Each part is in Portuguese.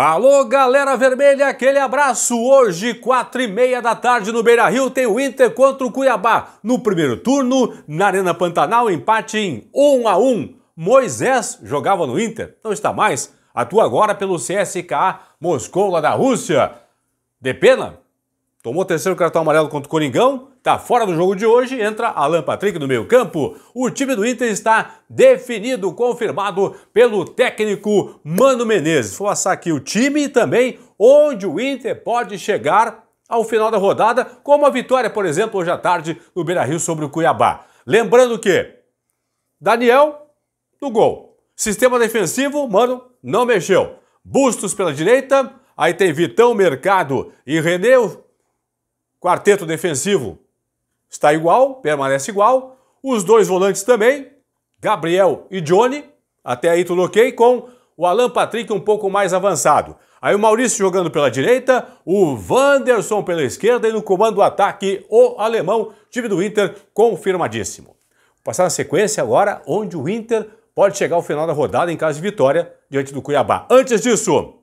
Alô, galera vermelha, aquele abraço! Hoje, quatro e meia da tarde no Beira Rio, tem o Inter contra o Cuiabá. No primeiro turno, na Arena Pantanal, empate em 1 um a 1 um. Moisés jogava no Inter, não está mais. Atua agora pelo CSKA Moscou, lá da Rússia. De pena, tomou terceiro cartão amarelo contra o Coringão Tá fora do jogo de hoje, entra Alan Patrick no meio campo. O time do Inter está definido, confirmado pelo técnico Mano Menezes. Vou passar aqui o time e também onde o Inter pode chegar ao final da rodada, como a vitória, por exemplo, hoje à tarde no Beira-Rio sobre o Cuiabá. Lembrando que Daniel no gol. Sistema defensivo, mano, não mexeu. Bustos pela direita, aí tem Vitão, Mercado e René. quarteto defensivo está igual, permanece igual. Os dois volantes também, Gabriel e Johnny, até aí tudo ok, com o Alan Patrick um pouco mais avançado. Aí o Maurício jogando pela direita, o Wanderson pela esquerda e no comando do ataque o alemão, time do Inter, confirmadíssimo. Vou passar na sequência agora onde o Inter pode chegar ao final da rodada em caso de vitória diante do Cuiabá. Antes disso,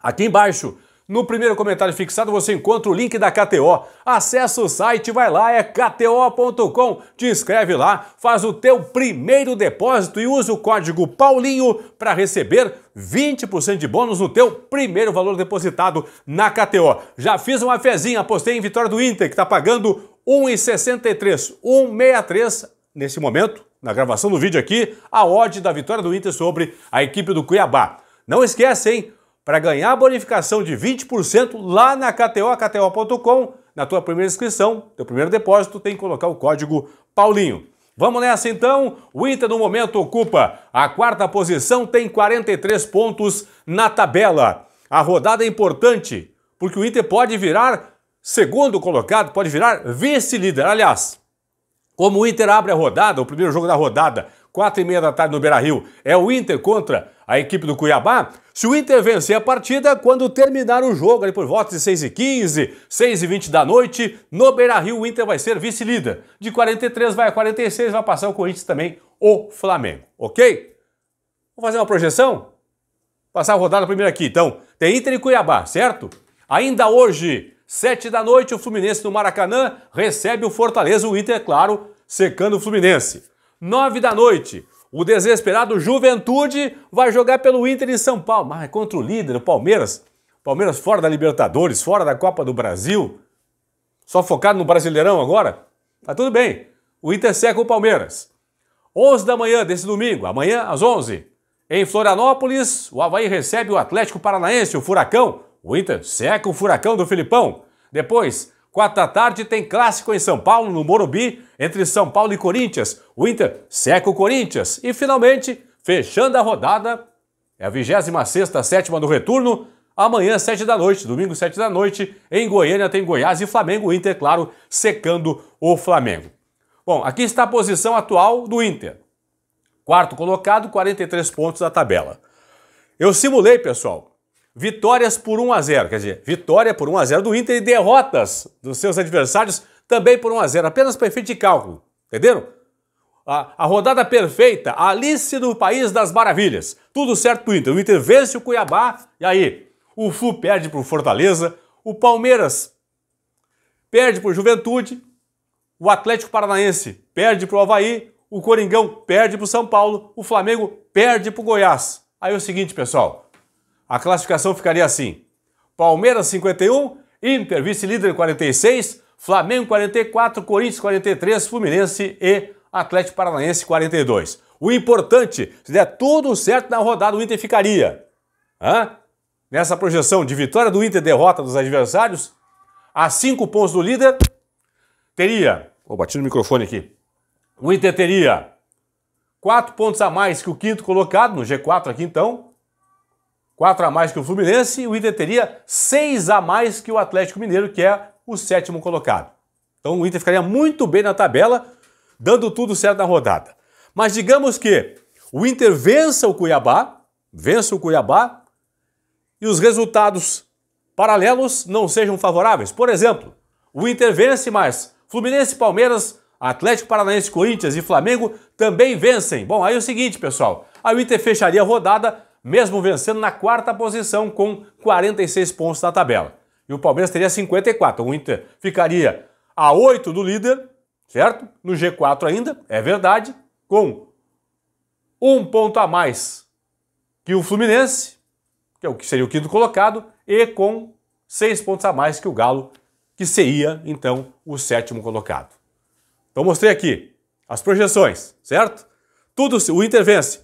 aqui embaixo no primeiro comentário fixado você encontra o link da KTO. Acesse o site, vai lá, é kto.com, te inscreve lá, faz o teu primeiro depósito e usa o código PAULINHO para receber 20% de bônus no teu primeiro valor depositado na KTO. Já fiz uma fezinha, apostei em vitória do Inter, que está pagando 1,63, 1,63 nesse momento, na gravação do vídeo aqui, a odd da vitória do Inter sobre a equipe do Cuiabá. Não esquece, hein? para ganhar a bonificação de 20% lá na KTO, KTO.com, na tua primeira inscrição, teu primeiro depósito, tem que colocar o código Paulinho. Vamos nessa então. O Inter no momento ocupa a quarta posição, tem 43 pontos na tabela. A rodada é importante, porque o Inter pode virar segundo colocado, pode virar vice-líder. Aliás, como o Inter abre a rodada, o primeiro jogo da rodada quatro e meia da tarde no Beira-Rio, é o Inter contra a equipe do Cuiabá. Se o Inter vencer a partida, quando terminar o jogo, ali por volta de 6 e 15 6 e 20 da noite, no Beira-Rio o Inter vai ser vice-líder. De 43 vai a 46, vai passar o Corinthians também, o Flamengo, ok? Vamos fazer uma projeção? Passar a rodada primeiro aqui, então. Tem Inter e Cuiabá, certo? Ainda hoje, 7 da noite, o Fluminense no Maracanã recebe o Fortaleza, o Inter, é claro, secando o Fluminense. 9 da noite. O desesperado Juventude vai jogar pelo Inter em São Paulo, mas é contra o líder, o Palmeiras. Palmeiras fora da Libertadores, fora da Copa do Brasil. Só focado no Brasileirão agora? Tá tudo bem. O Inter seca o Palmeiras. 11 da manhã desse domingo, amanhã às 11. Em Florianópolis, o Havaí recebe o Atlético Paranaense, o Furacão. O Inter seca o Furacão do Filipão. Depois, Quatro da tarde tem clássico em São Paulo, no Morumbi, entre São Paulo e Corinthians. O Inter seca o Corinthians. E finalmente, fechando a rodada, é a 26 sétima do retorno. Amanhã, 7 da noite, domingo, 7 da noite, em Goiânia tem Goiás e Flamengo. O Inter, claro, secando o Flamengo. Bom, aqui está a posição atual do Inter. Quarto colocado, 43 pontos da tabela. Eu simulei, pessoal, Vitórias por 1 a 0, quer dizer, vitória por 1 a 0 do Inter e derrotas dos seus adversários também por 1 a 0, apenas para efeito de cálculo, entenderam? A, a, rodada perfeita, a Alice do País das Maravilhas. Tudo certo o Inter. O Inter vence o Cuiabá e aí o Flu perde para o Fortaleza, o Palmeiras perde para o Juventude, o Atlético Paranaense perde para o Havaí, o Coringão perde para o São Paulo, o Flamengo perde para o Goiás. Aí é o seguinte, pessoal, a classificação ficaria assim: Palmeiras 51, Inter vice-líder 46, Flamengo 44, Corinthians 43, Fluminense e Atlético Paranaense 42. O importante, se der tudo certo na rodada, o Inter ficaria. Hã? Nessa projeção de vitória do Inter, derrota dos adversários, a cinco pontos do líder, teria. Vou oh, bati no microfone aqui. O Inter teria quatro pontos a mais que o quinto colocado, no G4 aqui então, 4 a mais que o Fluminense, o Inter teria 6 a mais que o Atlético Mineiro, que é o sétimo colocado. Então o Inter ficaria muito bem na tabela, dando tudo certo na rodada. Mas digamos que o Inter vença o Cuiabá, vença o Cuiabá, e os resultados paralelos não sejam favoráveis. Por exemplo, o Inter vence, mas Fluminense, Palmeiras, Atlético Paranaense, Corinthians e Flamengo também vencem. Bom, aí é o seguinte, pessoal, aí o Inter fecharia a rodada mesmo vencendo na quarta posição com 46 pontos na tabela. E o Palmeiras teria 54. O Inter ficaria a 8 do líder, certo? No G4 ainda, é verdade, com um ponto a mais que o Fluminense, que é o que seria o quinto colocado, e com seis pontos a mais que o Galo, que seria então o sétimo colocado. Então mostrei aqui as projeções, certo? Tudo o Inter vence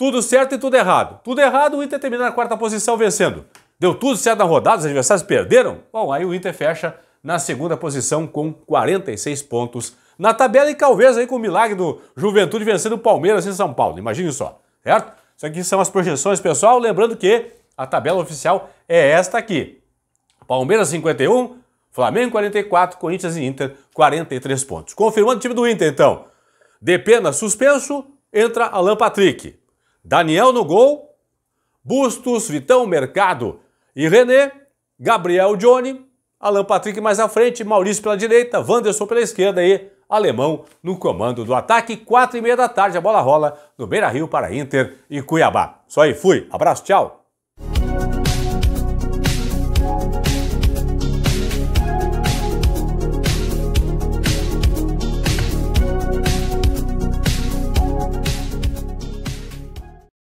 tudo certo e tudo errado. Tudo errado, o Inter termina na quarta posição vencendo. Deu tudo certo na rodada, os adversários perderam? Bom, aí o Inter fecha na segunda posição com 46 pontos na tabela e talvez aí com o milagre do Juventude vencendo o Palmeiras em São Paulo. Imagine só, certo? Isso aqui são as projeções, pessoal. Lembrando que a tabela oficial é esta aqui. Palmeiras 51, Flamengo 44, Corinthians e Inter 43 pontos. Confirmando o time do Inter, então. Depena suspenso, entra Alan Patrick. Daniel no gol, Bustos, Vitão, Mercado e René, Gabriel, Johnny, Alan Patrick mais à frente, Maurício pela direita, Wanderson pela esquerda e Alemão no comando do ataque. Quatro e meia da tarde a bola rola no Beira-Rio para Inter e Cuiabá. Só aí, fui. Abraço, tchau.